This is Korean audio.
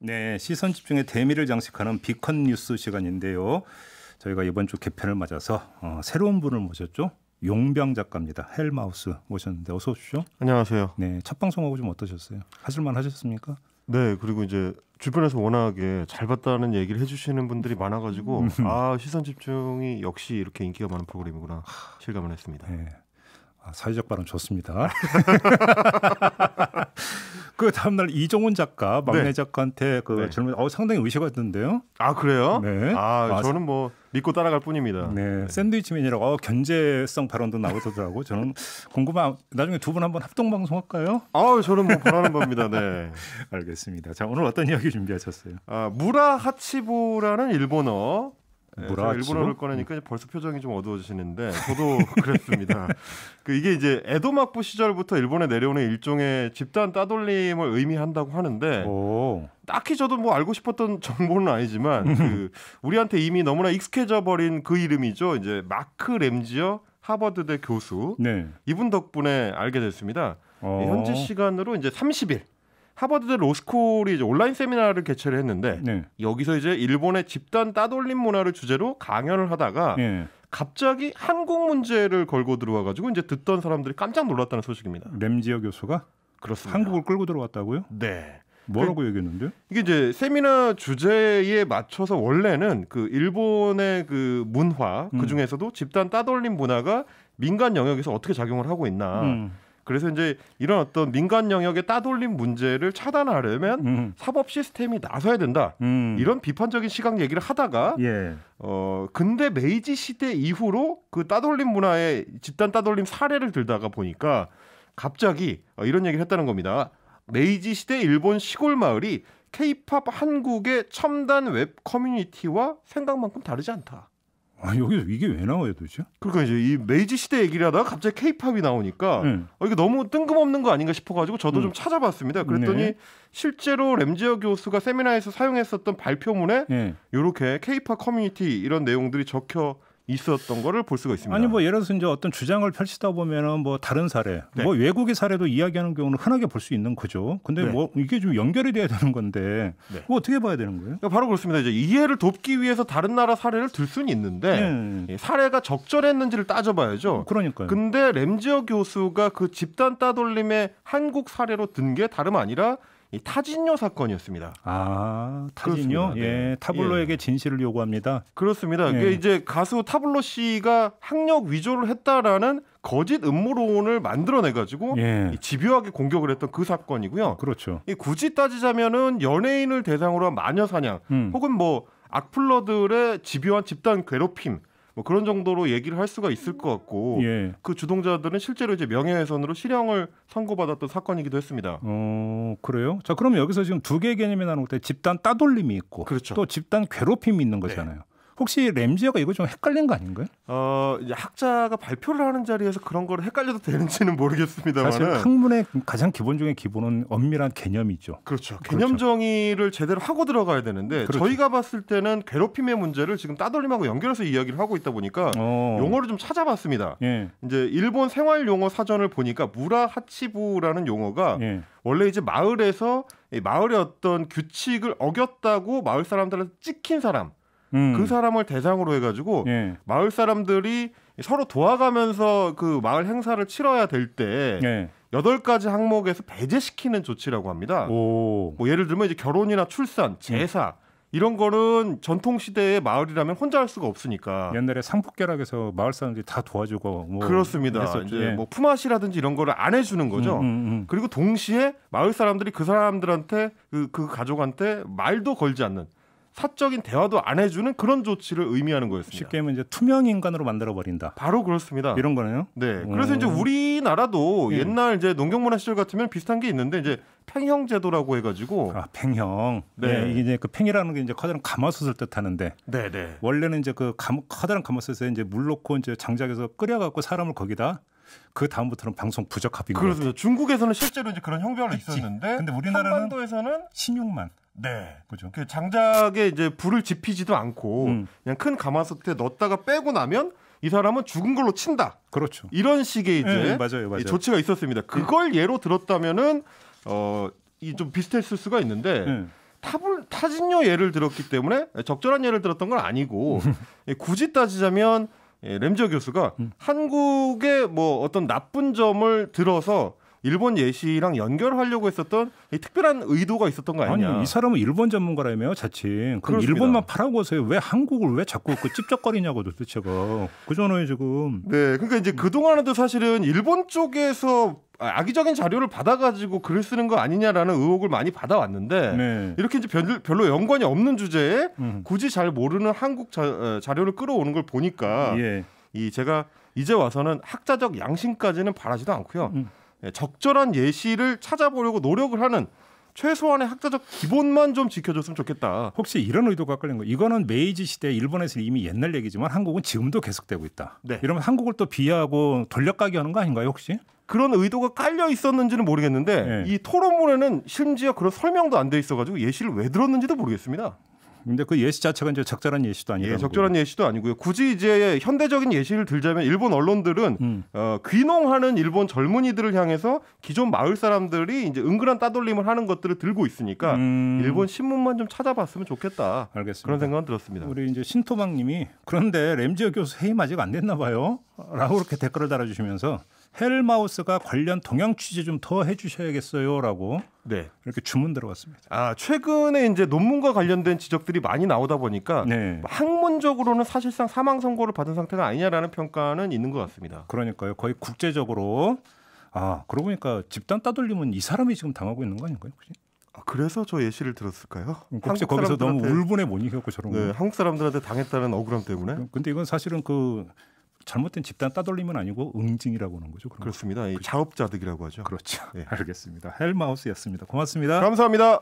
네, 시선 집중의 대미를 장식하는 비컨 뉴스 시간인데요. 저희가 이번 주 개편을 맞아서 어, 새로운 분을 모셨죠. 용병 작가입니다. 헬마우스 모셨는데 어서 오십시오. 안녕하세요. 네, 첫 방송하고 좀 어떠셨어요? 하실만 하셨습니까? 네, 그리고 이제 주변에서 워낙에 잘 봤다는 얘기를 해주시는 분들이 많아가지고 아 시선 집중이 역시 이렇게 인기가 많은 프로그램이구나 실감을 했습니다. 네. 아, 사회적 발언 좋습니다. 그 다음날 이종훈 작가 막내 네. 작가한테 그 네. 질문 어 상당히 의식을했던데요아 그래요? 네. 아, 아, 저는 뭐 믿고 따라갈 뿐입니다. 네. 네. 샌드위치맨이라고 어, 견제성 발언도 나오더라고. 저는 궁금한 나중에 두 분 한번 합동 방송할까요? 아 저는 뭐 바라는 겁니다. 네. 알겠습니다. 자 오늘 어떤 이야기 준비하셨어요? 아 무라하치보라는 일본어 네, 일본어를 꺼내니까 벌써 표정이 좀 어두워지시는데 저도 그랬습니다. 그 이게 이제 에도 막부 시절부터 일본에 내려오는 일종의 집단 따돌림을 의미한다고 하는데 오. 딱히 저도 뭐 알고 싶었던 정보는 아니지만 그 우리한테 이미 너무나 익숙해져 버린 그 이름이죠. 이제 마크 램지어 하버드대 교수 네. 이분 덕분에 알게 됐습니다. 오. 어. 현지 시간으로 이제 30일 하버드대 로스쿨이 이제 온라인 세미나를 개최를 했는데 네. 여기서 이제 일본의 집단 따돌림 문화를 주제로 강연을 하다가 네. 갑자기 한국 문제를 걸고 들어와가지고 이제 듣던 사람들이 깜짝 놀랐다는 소식입니다. 램지어 교수가 그렇습니다. 한국을 끌고 들어왔다고요? 네. 뭐라고 얘기했는데? 이게 이제 세미나 주제에 맞춰서 원래는 그 일본의 그 문화 그 음. 그 중에서도 집단 따돌림 문화가 민간 영역에서 어떻게 작용을 하고 있나. 음. 그래서 이제 이런 어떤 민간 영역의 따돌림 문제를 차단하려면 음. 사법 시스템이 나서야 된다. 음. 이런 비판적인 시각 얘기를 하다가 예. 어 근데 메이지 시대 이후로 그 따돌림 문화의 집단 따돌림 사례를 들다가 보니까 갑자기 어, 이런 얘기를 했다는 겁니다. 메이지 시대 일본 시골 마을이 케이팝 한국의 첨단 웹 커뮤니티와 생각만큼 다르지 않다. 아, 여기서 이게 왜 나와요 도대체? 그러니까 이제 이 메이지 시대 얘기를 하다가 갑자기 케이팝이 나오니까 네. 어, 이게 너무 뜬금없는 거 아닌가 싶어가지고 저도 음. 좀 찾아봤습니다. 그랬더니 네. 실제로 램지어 교수가 세미나에서 사용했었던 발표문에 이렇게 네. 케이팝 커뮤니티 이런 내용들이 적혀 있었던 거를 볼 수가 있습니다. 아니 뭐 예를 들어서 이제 어떤 주장을 펼치다 보면은 뭐 다른 사례, 네. 뭐 외국의 사례도 이야기하는 경우는 흔하게 볼 수 있는 거죠. 근데 네. 뭐 이게 좀 연결이 돼야 되는 건데 네. 뭐 어떻게 봐야 되는 거예요? 그러니까 바로 그렇습니다. 이제 이해를 돕기 위해서 다른 나라 사례를 들 수는 있는데 네. 예, 사례가 적절했는지를 따져봐야죠. 그러니까요. 근데 램지어 교수가 그 집단 따돌림의 한국 사례로 든 게 다름 아니라 이 타진요 사건이었습니다. 아 타진요? 네. 예, 타블로에게 예. 진실을 요구합니다. 그렇습니다. 예. 이제 가수 타블로 씨가 학력 위조를 했다라는 거짓 음모론을 만들어내가지고 예. 집요하게 공격을 했던 그 사건이고요. 그렇죠. 굳이 따지자면은 연예인을 대상으로 한 마녀 사냥, 음. 혹은 뭐 악플러들의 집요한 집단 괴롭힘 뭐 그런 정도로 얘기를 할 수가 있을 것 같고 예. 그 주동자들은 실제로 이제 명예훼손으로 실형을 선고받았던 사건이기도 했습니다. 어 그래요? 자 그럼 여기서 지금 두 개의 개념이 나오는 것같아 집단 따돌림이 있고 그렇죠. 또 집단 괴롭힘이 있는 네. 거잖아요. 네. 혹시 램지어가 이거 좀 헷갈린 거 아닌가요? 어, 학자가 발표를 하는 자리에서 그런 걸 헷갈려도 되는지는 모르겠습니다만 사실 학문의 가장 기본 중의 기본은 엄밀한 개념이죠. 그렇죠. 그렇죠. 개념 그렇죠. 정의를 제대로 하고 들어가야 되는데 그렇죠. 저희가 봤을 때는 괴롭힘의 문제를 지금 따돌림하고 연결해서 이야기를 하고 있다 보니까 어. 용어를 좀 찾아봤습니다. 예. 이제 일본 생활 용어 사전을 보니까 무라 하치부라는 용어가 예. 원래 이제 마을에서 마을의 어떤 규칙을 어겼다고 마을 사람들한테 찍힌 사람 음. 그 사람을 대상으로 해가지고 예. 마을 사람들이 서로 도와가면서 그 마을 행사를 치러야 될때 예. 여덟 가지 항목에서 배제시키는 조치라고 합니다. 오. 뭐 예를 들면 이제 결혼이나 출산, 예. 제사 예. 이런 거는 전통 시대의 마을이라면 혼자 할 수가 없으니까. 옛날에 상북계락에서 마을 사람들이 다 도와주고 뭐 그렇습니다. 했었죠. 이제 예. 뭐 품앗이라든지 이런 거를 안 해주는 거죠. 음, 음, 음. 그리고 동시에 마을 사람들이 그 사람들한테 그, 그 가족한테 말도 걸지 않는 사적인 대화도 안 해주는 그런 조치를 의미하는 거였습니다. 쉽게 말 하면 이제 투명 인간으로 만들어 버린다. 바로 그렇습니다. 이런 거네요. 네. 오. 그래서 이제 우리나라도 예. 옛날 이제 농경문화 시절 같으면 비슷한 게 있는데 이제 팽형 제도라고 해가지고 아 팽형. 네. 네. 이게 이제 그 팽이라는 게 이제 커다란 가마솥을 뜻하는데. 네네. 네. 원래는 이제 그 감, 커다란 가마솥에 이제 물 넣고 이제 장작에서 끓여갖고 사람을 거기다 그 다음부터는 방송 부적합인 거예요. 그렇습니다. 중국에서는 실제로 이제 그런 형별이 있었는데 근데 우리나라는 한반도에서는 16만. 네. 그죠. 그 장작에 이제 불을 지피지도 않고 음. 그냥 큰 가마솥에 넣었다가 빼고 나면 이 사람은 죽은 걸로 친다. 그렇죠. 이런 식의 이제 네, 맞아요, 맞아요. 조치가 있었습니다. 그걸 예로 들었다면은 어 이 좀 비슷했을 수가 있는데 네. 타불 타진요 예를 들었기 때문에 적절한 예를 들었던 건 아니고 굳이 따지자면 예, 램저 교수가 음. 한국의 뭐 어떤 나쁜 점을 들어서 일본 예시랑 연결하려고 했었던 이 특별한 의도가 있었던 거 아니냐? 아니, 이 사람은 일본 전문가라며 자칭. 그럼 그렇습니다. 일본만 파라고 하세요. 왜 한국을 왜 자꾸 그 찝쩍거리냐고 도대체가. 그. 그잖아요 지금. 네, 그러니까 이제 그 동안에도 사실은 일본 쪽에서 악의적인 자료를 받아가지고 글을 쓰는 거 아니냐라는 의혹을 많이 받아왔는데 네. 이렇게 이제 별로, 별로 연관이 없는 주제에 음. 굳이 잘 모르는 한국 자, 어, 자료를 끌어오는 걸 보니까 예. 이 제가 이제 와서는 학자적 양심까지는 바라지도 않고요. 음. 예, 적절한 예시를 찾아보려고 노력을 하는 최소한의 학자적 기본만 좀 지켜줬으면 좋겠다. 혹시 이런 의도가 끌린 거? 이거는 메이지 시대 일본에서 이미 옛날 얘기지만 한국은 지금도 계속되고 있다. 네. 이러면 한국을 또 비하하고 돌려까기하는거 아닌가요 혹시? 그런 의도가 깔려 있었는지는 모르겠는데 네. 이 토론문에는 심지어 그런 설명도 안 돼 있어가지고 예시를 왜 들었는지도 모르겠습니다. 근데 그 예시 자체가 이제 적절한 예시도 아니에요. 예, 적절한 예시도 아니고요. 굳이 이제 현대적인 예시를 들자면 일본 언론들은 음. 어, 귀농하는 일본 젊은이들을 향해서 기존 마을 사람들이 이제 은근한 따돌림을 하는 것들을 들고 있으니까 음. 일본 신문만 좀 찾아봤으면 좋겠다. 알겠습니다. 그런 생각은 들었습니다. 우리 이제 신토방님이 그런데 램지어 교수 해임 아직 안 됐나 봐요. 라고 이렇게 댓글을 달아주시면서 헬마우스가 관련 동향 취재 좀 더 해주셔야겠어요라고 네. 이렇게 주문 들어왔습니다. 아 최근에 이제 논문과 관련된 지적들이 많이 나오다 보니까 네. 학문적으로는 사실상 사망 선고를 받은 상태가 아니냐라는 평가는 있는 것 같습니다. 그러니까요, 거의 국제적으로 아 그러고 보니까 집단 따돌림은 이 사람이 지금 당하고 있는 거 아닌가요, 혹시? 아, 그래서 저 예시를 들었을까요? 음, 혹시 거기서 너무 울분에 못 이겼고 저런 네, 거. 한국 사람들한테 당했다는 억울함 때문에. 근데 이건 사실은 그 잘못된 집단 따돌림은 아니고 응징이라고 하는 거죠. 그렇습니다. 그... 그렇죠. 작업자득이라고 하죠. 그렇죠. 네. 알겠습니다. 헬마우스였습니다. 고맙습니다. 감사합니다.